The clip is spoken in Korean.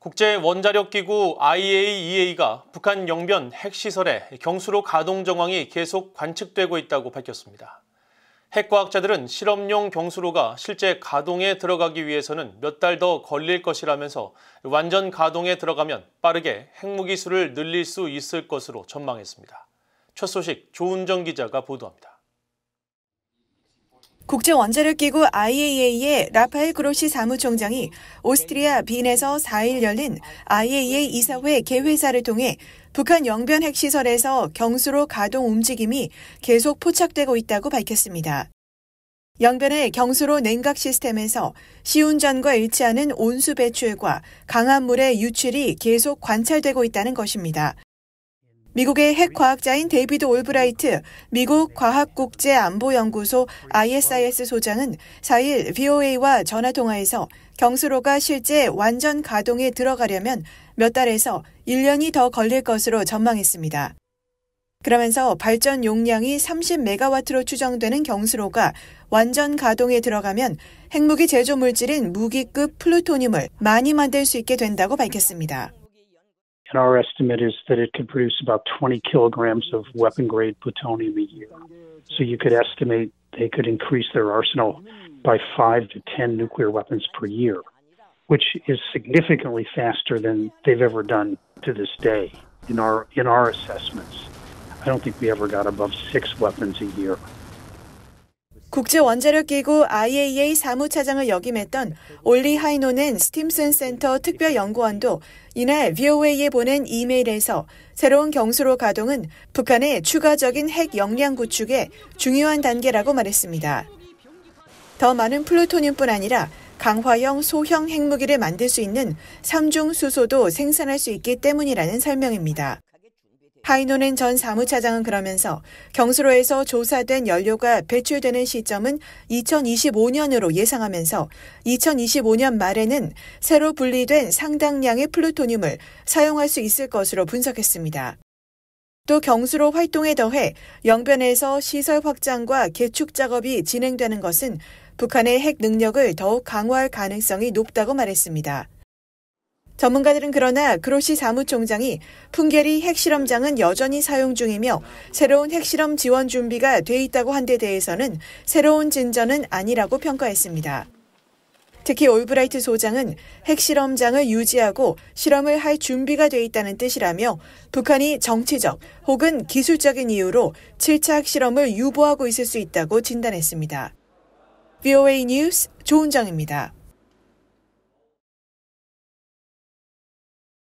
국제원자력기구 IAEA가 북한 영변 핵시설의 경수로 가동 정황이 계속 관측되고 있다고 밝혔습니다. 핵과학자들은 실험용 경수로가 실제 가동에 들어가기 위해서는 몇 달 더 걸릴 것이라면서 완전 가동에 들어가면 빠르게 핵무기 수를 늘릴 수 있을 것으로 전망했습니다. 첫 소식 조은정 기자가 보도합니다. 국제 원자력 기구 IAEA의 라파엘 그로시 사무총장이 오스트리아 빈에서 4일 열린 IAEA 이사회 개회사를 통해 북한 영변 핵시설에서 경수로 가동 움직임이 계속 포착되고 있다고 밝혔습니다. 영변의 경수로 냉각 시스템에서 시운전과 일치하는 온수 배출과 강한 물의 유출이 계속 관찰되고 있다는 것입니다. 미국의 핵 과학자인 데이비드 올브라이트 미국 과학국제안보연구소 ISIS 소장은 4일 VOA와 전화 통화에서 경수로가 실제 완전 가동에 들어가려면 몇 달에서 1년이 더 걸릴 것으로 전망했습니다. 그러면서 발전 용량이 30메가와트로 추정되는 경수로가 완전 가동에 들어가면 핵무기 제조 물질인 무기급 플루토늄을 많이 만들 수 있게 된다고 밝혔습니다. and our estimate is that it could produce about 20 kilograms of weapon grade plutonium a year. So you could estimate they could increase their arsenal by five to 10 nuclear weapons per year, which is significantly faster than they've ever done to this day in our, in our assessments. I don't think we ever got above six weapons a year. 국제원자력기구 IAEA 사무차장을 역임했던 올리 하이노는 스팀슨 센터 특별연구원도 이날 VOA에 보낸 이메일에서 새로운 경수로 가동은 북한의 추가적인 핵 역량 구축에 중요한 단계라고 말했습니다. 더 많은 플루토늄뿐 아니라 강화형 소형 핵무기를 만들 수 있는 삼중 수소도 생산할 수 있기 때문이라는 설명입니다. 하이노는 전 사무차장은 그러면서 경수로에서 조사된 연료가 배출되는 시점은 2025년으로 예상하면서 2025년 말에는 새로 분리된 상당량의 플루토늄을 사용할 수 있을 것으로 분석했습니다. 또 경수로 활동에 더해 영변에서 시설 확장과 개축 작업이 진행되는 것은 북한의 핵 능력을 더욱 강화할 가능성이 높다고 말했습니다. 전문가들은 그러나 그로시 사무총장이 풍계리 핵실험장은 여전히 사용 중이며 새로운 핵실험 지원 준비가 돼 있다고 한 데 대해서는 새로운 진전은 아니라고 평가했습니다. 특히 올브라이트 소장은 핵실험장을 유지하고 실험을 할 준비가 돼 있다는 뜻이라며 북한이 정치적 혹은 기술적인 이유로 7차 핵실험을 유보하고 있을 수 있다고 진단했습니다. VOA 뉴스 조은정입니다.